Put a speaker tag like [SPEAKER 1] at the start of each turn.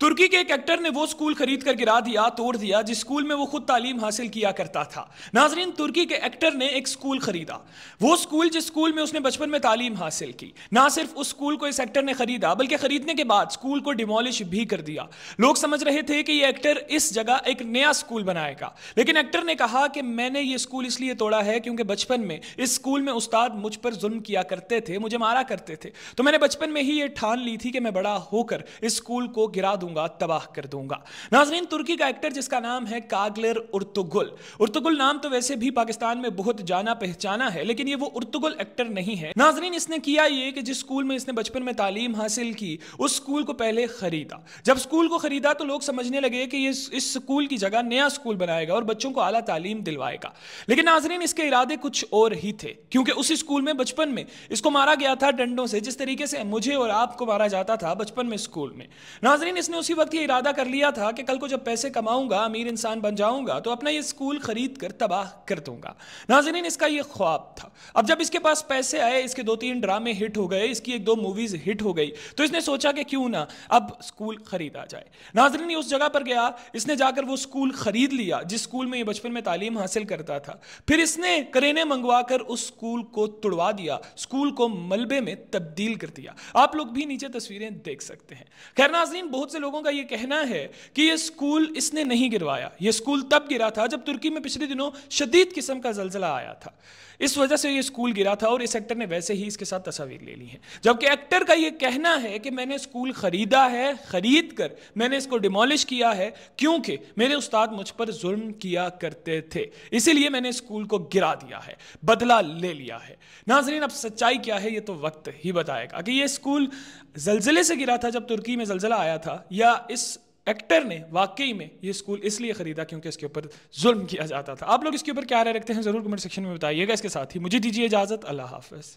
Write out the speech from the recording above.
[SPEAKER 1] तुर्की के एक एक्टर ने वो स्कूल खरीद कर गिरा दिया तोड़ दिया जिस स्कूल में वो खुद तालीम हासिल किया करता था नाजरीन तुर्की के एक्टर ने एक स्कूल खरीदा वो स्कूल जिस स्कूल में उसने बचपन में तालीम हासिल की ना सिर्फ उस स्कूल को इस एक्टर ने खरीदा बल्कि खरीदने के बाद स्कूल को डिमोलिश भी कर दिया लोग समझ रहे थे कि ये एक्टर इस जगह एक नया स्कूल बनाएगा लेकिन एक्टर ने कहा कि मैंने ये स्कूल इसलिए तोड़ा है क्योंकि बचपन में इस स्कूल में उस्ताद मुझ पर जुल्म किया करते थे मुझे मारा करते थे तो मैंने बचपन में ही ये ठान ली थी कि मैं बड़ा होकर इस स्कूल को गिरा दूँ दूंगा तबाह कर दूंगा नाजरीन तुर्की का एक्टर जिसका नाम है कागलर उर्तुगुल उर्तुगुल नाम तो वैसे भी पाकिस्तान में बहुत जाना पहचाना है लेकिन ये वो उर्तुगुल एक्टर नहीं है नाजरीन इसने किया ये कि जिस स्कूल में इसने बचपन में तालीम हासिल की उस स्कूल को पहले खरीदा जब स्कूल को खरीदा तो लोग समझने लगे कि ये इस स्कूल की जगह नया स्कूल बनाएगा और बच्चों को आला तालीम दिलवाएगा लेकिन नाजरीन इसके इरादे कुछ और ही थे क्योंकि उसी स्कूल में बचपन में इसको मारा गया था डंडों से जिस तरीके से मुझे और आपको मारा जाता था बचपन में स्कूल में नाजरीन इसने मैंने उसी वक्त ये इरादा कर लिया था कि कल को जब पैसे कमाऊंगा अमीर इंसान बन जाऊंगा तो अपना ये स्कूल खरीद कर तबाह कर दूंगा नाजरीन इसका ये ख्वाब था अब जब इसके पास पैसे आए इसके दो तीन ड्रामे हिट हो गए इसकी एक दो मूवीज हिट हो गई तो इसने सोचा कि क्यों ना अब स्कूल खरीदा जाए नाजरीन उस जगह पर गया इसने जाकर वो स्कूल खरीद लिया जिस स्कूल में ये बचपन में तालीम हासिल करता था फिर इसने करेने मंगवा कर उस स्कूल को तुड़वा दिया स्कूल को मलबे में तब्दील कर दिया आप लोग भी नीचे तस्वीरें देख सकते हैं खैर नाजरीन बहुत से लोगों का ये कहना है कि ये स्कूल इसने नहीं गिरवाया ये स्कूल तब गिरा था जब तुर्की में पिछले दिनों शदीद किस्म का जलजला आया था इस वजह से ये स्कूल गिरा था और इस एक्टर ने वैसे ही इसके साथ तस्वीर ले ली है जबकि एक्टर का ये कहना है कि मैंने स्कूल ख़रीदा है ख़रीद कर मैंने इसको डिमोलिश किया है क्योंकि मेरे उस्ताद मुझ पर जुर्म किया करते थे इसीलिए मैंने स्कूल को गिरा दिया है बदला ले लिया है नाजरीन अब सच्चाई क्या है ये तो वक्त ही बताएगा कि ये स्कूल जलजले से गिरा था जब तुर्की में जलजला आया था या इस एक्टर ने वाकई में ये स्कूल इसलिए ख़रीदा क्योंकि इसके ऊपर जुल्म किया जाता था आप लोग इसके ऊपर क्या राय रखते हैं ज़रूर कमेंट सेक्शन में बताइएगा इसके साथ ही मुझे दीजिए इजाज़त अल्लाह हाफिज